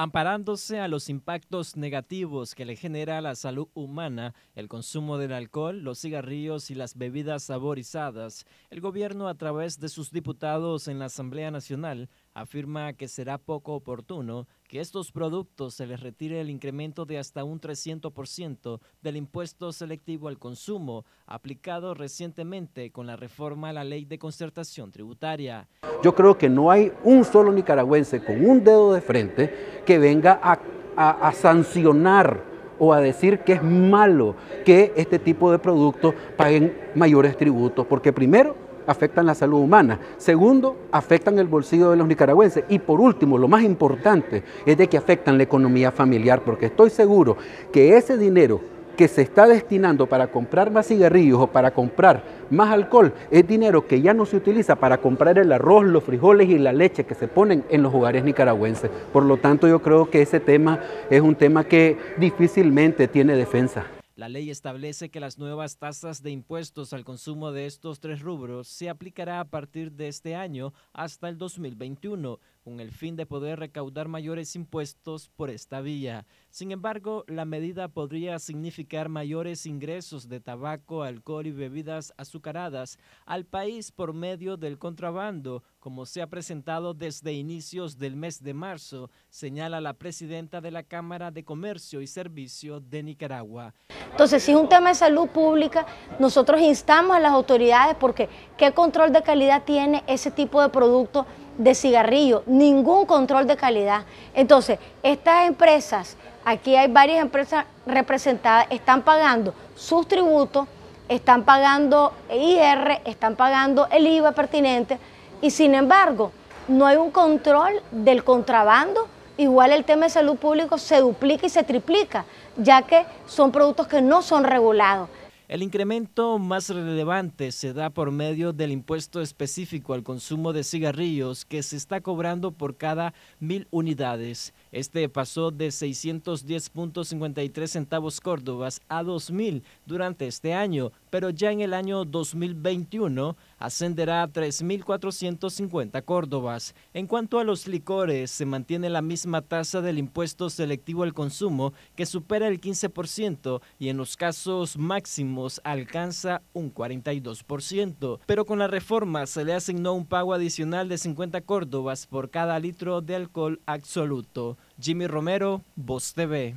Amparándose a los impactos negativos que le genera la salud humana el consumo del alcohol, los cigarrillos y las bebidas saborizadas, el gobierno a través de sus diputados en la Asamblea Nacional afirma que será poco oportuno que estos productos se les retire el incremento de hasta un 300% del impuesto selectivo al consumo aplicado recientemente con la reforma a la ley de concertación tributaria. Yo creo que no hay un solo nicaragüense con un dedo de frente que venga a, a sancionar o a decir que es malo que este tipo de productos paguen mayores tributos, porque primero afectan la salud humana. Segundo, afectan el bolsillo de los nicaragüenses. Y por último, lo más importante es de que afectan la economía familiar, porque estoy seguro que ese dinero que se está destinando para comprar más cigarrillos o para comprar más alcohol es dinero que ya no se utiliza para comprar el arroz, los frijoles y la leche que se ponen en los hogares nicaragüenses. Por lo tanto, yo creo que ese tema es un tema que difícilmente tiene defensa. La ley establece que las nuevas tasas de impuestos al consumo de estos tres rubros se aplicará a partir de este año hasta el 2021, con el fin de poder recaudar mayores impuestos por esta vía. Sin embargo, la medida podría significar mayores ingresos de tabaco, alcohol y bebidas azucaradas al país por medio del contrabando, como se ha presentado desde inicios del mes de marzo, señala la presidenta de la Cámara de Comercio y Servicio de Nicaragua. Entonces, si es un tema de salud pública, nosotros instamos a las autoridades porque ¿qué control de calidad tiene ese tipo de producto? de cigarrillo ningún control de calidad. Entonces, estas empresas, aquí hay varias empresas representadas, están pagando sus tributos, están pagando IR, están pagando el IVA pertinente y sin embargo no hay un control del contrabando. Igual el tema de salud pública se duplica y se triplica, ya que son productos que no son regulados. El incremento más relevante se da por medio del impuesto específico al consumo de cigarrillos que se está cobrando por cada mil unidades. Este pasó de 610.53 centavos córdobas a 2.000 durante este año, pero ya en el año 2021 ascenderá a 3.450 córdobas. En cuanto a los licores, se mantiene la misma tasa del impuesto selectivo al consumo que supera el 15% y en los casos máximos alcanza un 42%, pero con la reforma se le asignó un pago adicional de 50 córdobas por cada litro de alcohol absoluto. Jimmy Romero, Voz TV.